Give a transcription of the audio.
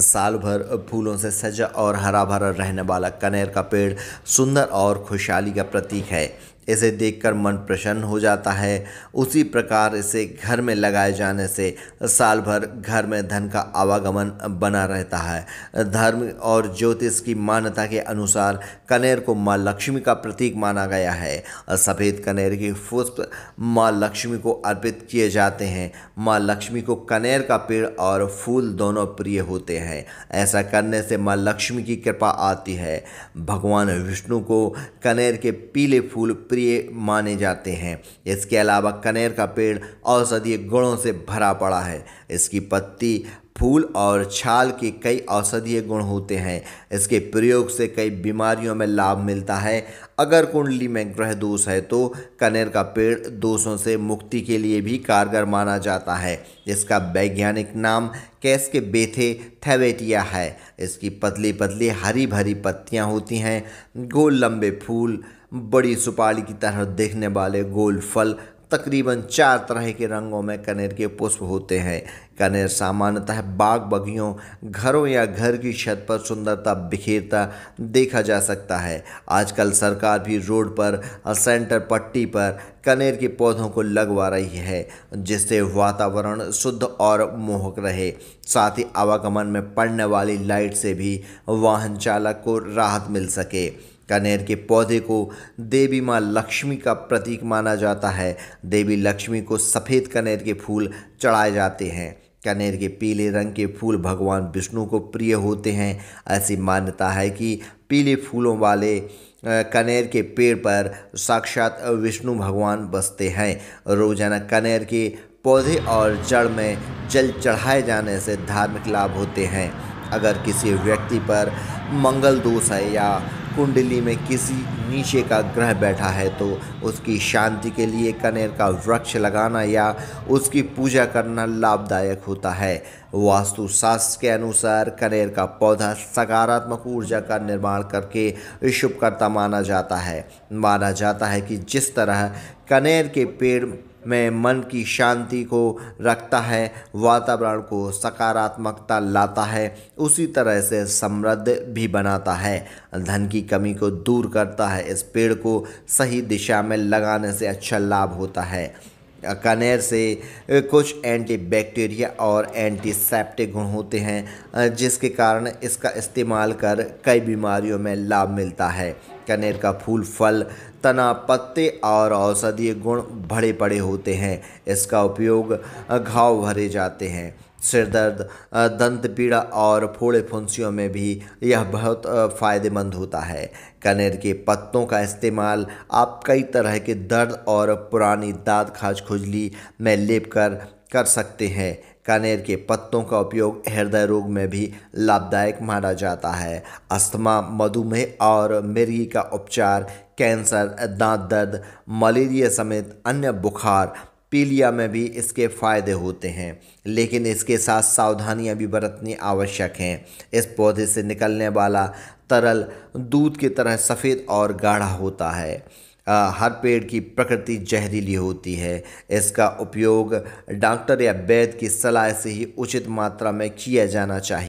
साल भर फूलों से सजा और हरा भरा रहने वाला कनेर का पेड़ सुंदर और खुशहाली का प्रतीक है इसे देखकर मन प्रसन्न हो जाता है उसी प्रकार इसे घर में लगाए जाने से साल भर घर में धन का आवागमन बना रहता है धर्म और ज्योतिष की मान्यता के अनुसार कनेर को माँ लक्ष्मी का प्रतीक माना गया है सफ़ेद कनेर के पुष्प माँ लक्ष्मी को अर्पित किए जाते हैं माँ लक्ष्मी को कनेर का पेड़ और फूल दोनों प्रिय होते हैं ऐसा करने से माँ लक्ष्मी की कृपा आती है भगवान विष्णु को कनेर के पीले फूल लोकप्रिय माने जाते हैं इसके अलावा कनेर का पेड़ औषधीय गुणों से भरा पड़ा है इसकी पत्ती फूल और छाल के कई औषधीय गुण होते हैं इसके प्रयोग से कई बीमारियों में लाभ मिलता है अगर कुंडली में ग्रह दोष है तो कनेर का पेड़ दोषों से मुक्ति के लिए भी कारगर माना जाता है इसका वैज्ञानिक नाम कैस के बेथे थैवेटिया है इसकी पतली पतली हरी भरी पत्तियाँ होती हैं गोल लंबे फूल बड़ी सुपारी की तरह देखने वाले गोल फल तकरीबन चार तरह के रंगों में कनेर के पुष्प होते हैं कनेर सामान्यतः बाग बगियों घरों या घर की छत पर सुंदरता बिखेरता देखा जा सकता है आजकल सरकार भी रोड पर और सेंटर पट्टी पर कनेर के पौधों को लगवा रही है जिससे वातावरण शुद्ध और मोहक रहे साथ ही आवागमन में पड़ने वाली लाइट से भी वाहन चालक को राहत मिल सके कनेर के पौधे को देवी माँ लक्ष्मी का प्रतीक माना जाता है देवी लक्ष्मी को सफ़ेद कनेर के फूल चढ़ाए जाते हैं कनेर के पीले रंग के फूल भगवान विष्णु को प्रिय होते हैं ऐसी मान्यता है कि पीले फूलों वाले कनेर के पेड़ पर साक्षात विष्णु भगवान बसते हैं रोजाना कनेर के पौधे और जड़ में जल चढ़ाए जाने से धार्मिक लाभ होते हैं अगर किसी व्यक्ति पर मंगल दोष है या कुंडली में किसी नीचे का ग्रह बैठा है तो उसकी शांति के लिए कनेर का वृक्ष लगाना या उसकी पूजा करना लाभदायक होता है वास्तुशास्त्र के अनुसार कनेर का पौधा सकारात्मक ऊर्जा का निर्माण करके शुभकर्ता माना जाता है माना जाता है कि जिस तरह कनेर के पेड़ में मन की शांति को रखता है वातावरण को सकारात्मकता लाता है उसी तरह से समृद्ध भी बनाता है धन की कमी को दूर करता है इस पेड़ को सही दिशा में लगाने से अच्छा लाभ होता है कनेर से कुछ एंटी बैक्टीरिया और एंटीसेप्टिक गुण होते हैं जिसके कारण इसका इस्तेमाल कर कई बीमारियों में लाभ मिलता है कनेर का फूल फल तना पत्ते और औषधीय गुण भरे पड़े होते हैं इसका उपयोग घाव भरे जाते हैं सिरदर्द दंत पीड़ा और फोड़े फुंसियों में भी यह बहुत फ़ायदेमंद होता है कनेर के पत्तों का इस्तेमाल आप कई तरह के दर्द और पुरानी दाद खाज खुजली में लेप कर कर सकते हैं कनेर के पत्तों का उपयोग हृदय रोग में भी लाभदायक माना जाता है अस्थमा मधुमेह और मिर्गी का उपचार कैंसर दांत दर्द मलेरिया समेत अन्य बुखार पीलिया में भी इसके फायदे होते हैं लेकिन इसके साथ सावधानियां भी बरतनी आवश्यक हैं इस पौधे से निकलने वाला तरल दूध की तरह सफ़ेद और गाढ़ा होता है हर पेड़ की प्रकृति जहरीली होती है इसका उपयोग डॉक्टर या वैद्य की सलाह से ही उचित मात्रा में किया जाना चाहिए